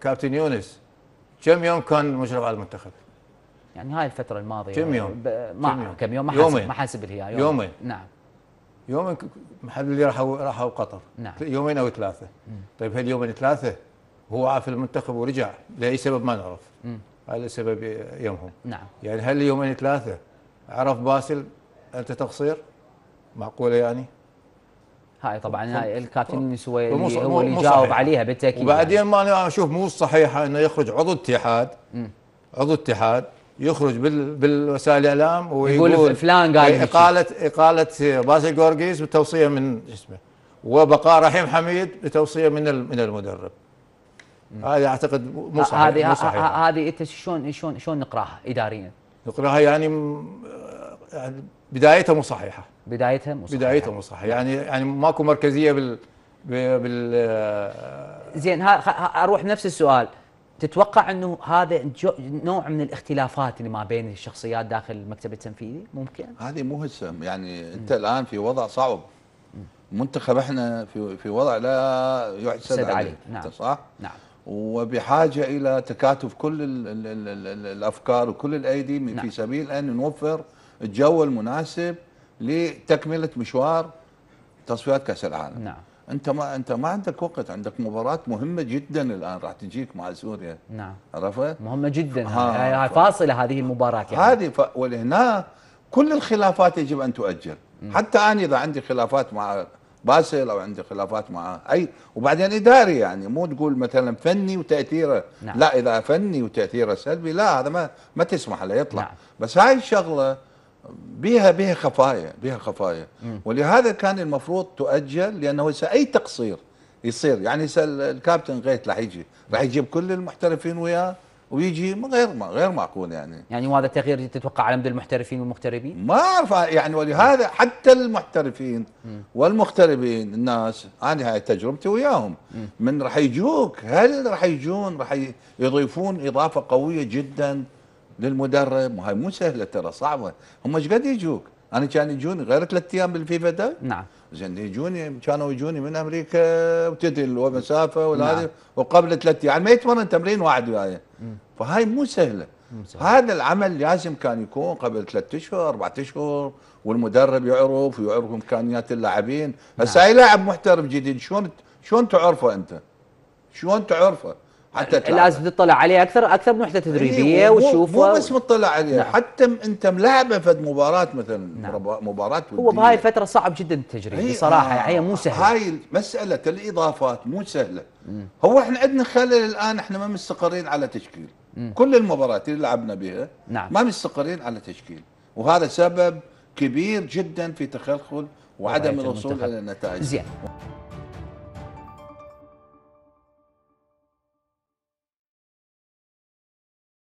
كابتن يونس كم يوم كان مشرف على المنتخب؟ يعني هاي الفترة الماضية كم يوم؟ ما كم يوم ما حاسب ما حاسب الهي يومين. يومين نعم يومين محل اللي راحوا راحوا قطر نعم يومين او ثلاثة مم. طيب هاليومين ثلاثة هو عاف المنتخب ورجع لأي سبب ما نعرف هذا سبب يومهم نعم يعني هل يومين ثلاثة عرف باسل أنت تقصير؟ معقولة يعني؟ هاي طبعا هاي الكابتن اللي هو اللي جاوب عليها بالتاكيد وبعدين يعني. ما انا اشوف مو صحيحه انه يخرج عضو اتحاد عضو اتحاد يخرج بالوسائل الاعلام ويقول يقول فلان قال إيه، اقاله اقاله باسل جورجيز بتوصيه من شو اسمه وبقاء رحيم حميد بتوصيه من من المدرب هذه اعتقد مو آه، صحيح هذه آه، آه، هذه انت شلون شلون شلون نقراها اداريا؟ نقراها يعني يعني بدايتها مو صحيحه بدايتها مو صحيحه بدايتها مو صحيحه يعني يعني ماكو مركزيه بال بال زين ها اروح نفس السؤال تتوقع انه هذا نوع من الاختلافات اللي ما بين الشخصيات داخل المكتب التنفيذي ممكن؟ هذه مو هسه يعني انت م. الان في وضع صعب منتخب احنا في في وضع لا يحسد عليه, عليه. نعم. صح؟ نعم وبحاجه الى تكاتف كل الـ الـ الـ الـ الافكار وكل الايدي من نعم. في سبيل ان نوفر الجو المناسب لتكمله مشوار تصفيات كاس العالم نعم انت ما انت ما عندك وقت عندك مباراه مهمه جدا الان راح تجيك مع سوريا نعم عرفت مهمه جدا ها ها فاصله هذه المباراه يعني هذه ف... ولهنا كل الخلافات يجب ان تؤجل م. حتى انا اذا عندي خلافات مع باسل او عندي خلافات مع اي وبعدين اداري يعني مو تقول مثلا فني وتاثيره نعم. لا اذا فني وتاثيره سلبي لا هذا ما ما تسمح له يطلع نعم. بس هاي الشغله بها بها خفايا بها خفايا ولهذا كان المفروض تؤجل لانه هسه اي تقصير يصير يعني هسه الكابتن غيت راح يجي راح يجيب كل المحترفين وياه ويجي غير ما غير معقول يعني يعني وهذا التغيير تتوقع على مدى المحترفين والمغتربين؟ ما اعرف يعني ولهذا حتى المحترفين والمغتربين الناس انا هاي تجربتي وياهم من راح يجوك هل راح يجون راح يضيفون اضافه قويه جدا للمدرب وهي مو سهله ترى صعبه هم ايش قد يجوك؟ انا كان يجوني غير ثلاث ايام بالفيفا ده نعم زين يجوني كانوا يجوني من امريكا وتدري المسافه وهذه نعم. وقبل ثلاث ايام يعني ما يتمرن تمرين واحد وياي فهاي مو سهله هذا العمل لازم كان يكون قبل ثلاثة اشهر اربعة اشهر والمدرب يعرف ويعرف امكانيات اللاعبين هسه نعم. اي لاعب محترف جديد شلون شلون تعرفه انت؟ شلون تعرفه؟ حتى تلعب. لازم تطلع عليه اكثر اكثر من وحده تدريبيه يعني مو بس مطلع عليه نعم. حتى انت ملاعبه فد مباراه مثلا نعم. مباراه هو بهاي الفتره صعب جدا التجريب بصراحه يعني آه يعني مو سهله هاي مساله الاضافات مو سهله مم. هو احنا عندنا خلل الان احنا ما مستقرين على تشكيل مم. كل المباريات اللي لعبنا بها نعم. ما مستقرين على تشكيل وهذا سبب كبير جدا في تخلخل وعدم الوصول الى النتائج زين